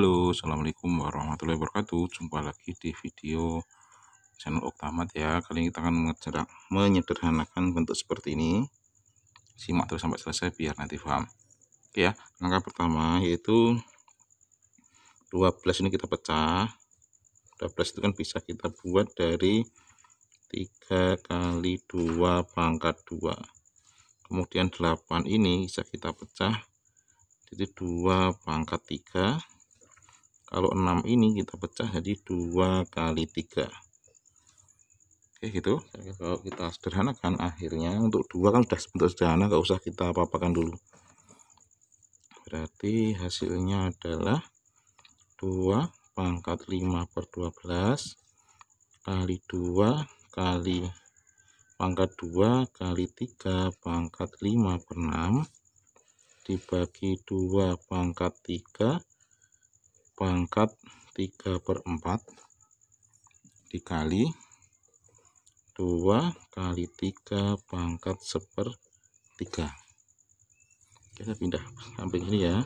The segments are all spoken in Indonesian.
Halo assalamualaikum warahmatullahi wabarakatuh jumpa lagi di video channel Oktamat ya kali ini kita akan menyederhanakan bentuk seperti ini simak terus sampai selesai biar nanti paham oke ya langkah pertama yaitu 12 ini kita pecah 12 itu kan bisa kita buat dari 3 kali 2 pangkat 2 kemudian 8 ini bisa kita pecah jadi 2 pangkat 3 kalau 6 ini kita pecah jadi 2 kali 3 oke gitu kalau kita sederhanakan akhirnya untuk 2 kan sudah bentuk sederhana gak usah kita apa-apakan dulu berarti hasilnya adalah 2 pangkat 5 per 12 kali 2 kali pangkat 2 kali 3 pangkat 5 per 6 dibagi 2 pangkat 3 pangkat 3 per 4 dikali 2 kali 3 pangkat 1 per 3 kita pindah sampai ini ya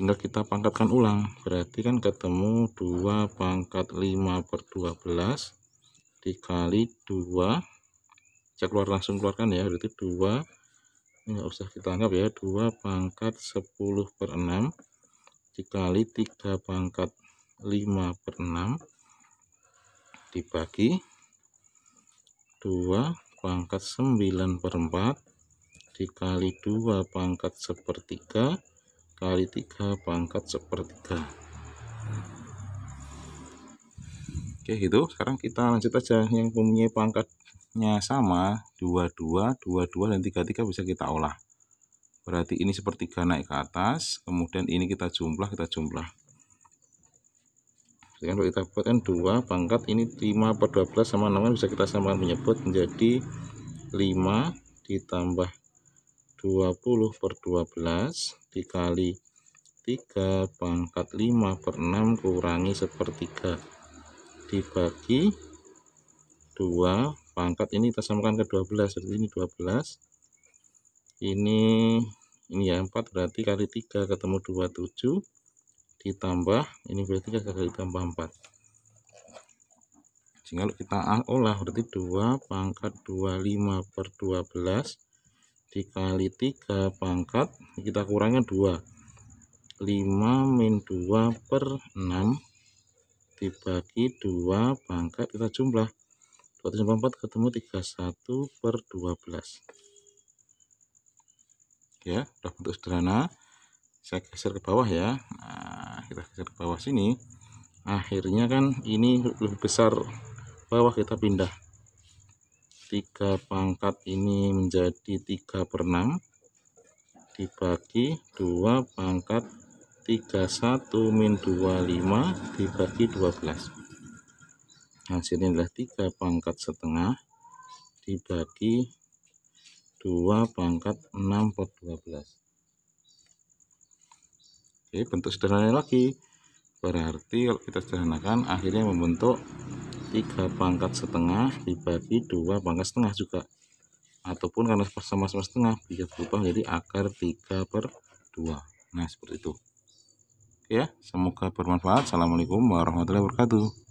tinggal kita pangkatkan ulang berarti kan ketemu 2 pangkat 5 per 12 dikali 2 saya keluar langsung keluarkan ya berarti 2 ini usah kita anggap ya 2 pangkat 10 per 6 dikali 3 pangkat 5 per 6 dibagi 2 pangkat 9 per 4 dikali 2 pangkat 3 kali 3 pangkat 3 oke gitu sekarang kita lanjut aja yang mempunyai pangkatnya sama 22 22 dan 33 bisa kita olah berarti ini sepertiga naik ke atas kemudian ini kita jumlah kita jumlah jadi kalau kita buat kan 2 pangkat ini 5 per 12 sama 6 kan bisa kita samakan menyebut menjadi 5 ditambah 20 per 12 dikali 3 pangkat 5 per 6 kurangi sepertiga dibagi 2 pangkat ini kita samakan ke 12 jadi ini 12 ini ini ya 4 berarti kali 3 ketemu 27 ditambah ini berarti 3 kali tambah 4 sehingga kita olah oh berarti 2 pangkat 25 per 12 dikali 3 pangkat kita kurangnya 2 5 min 2 per 6 dibagi 2 pangkat kita jumlah 24 ketemu 31 per 12 ya udah bentuk sederhana saya geser ke bawah ya nah, kita geser ke bawah sini akhirnya kan ini lebih besar bawah kita pindah tiga pangkat ini menjadi tiga per 6 dibagi dua pangkat tiga 31 min lima dibagi dua belas hasilnya adalah tiga pangkat setengah dibagi 2 pangkat 6 per 12 oke bentuk sederhananya lagi berarti kalau kita sederhanakan akhirnya membentuk 3 pangkat setengah dibagi 2 pangkat setengah juga ataupun karena sama-sama setengah bisa berubah menjadi akar 3 per 2 nah seperti itu ya semoga bermanfaat assalamualaikum warahmatullahi wabarakatuh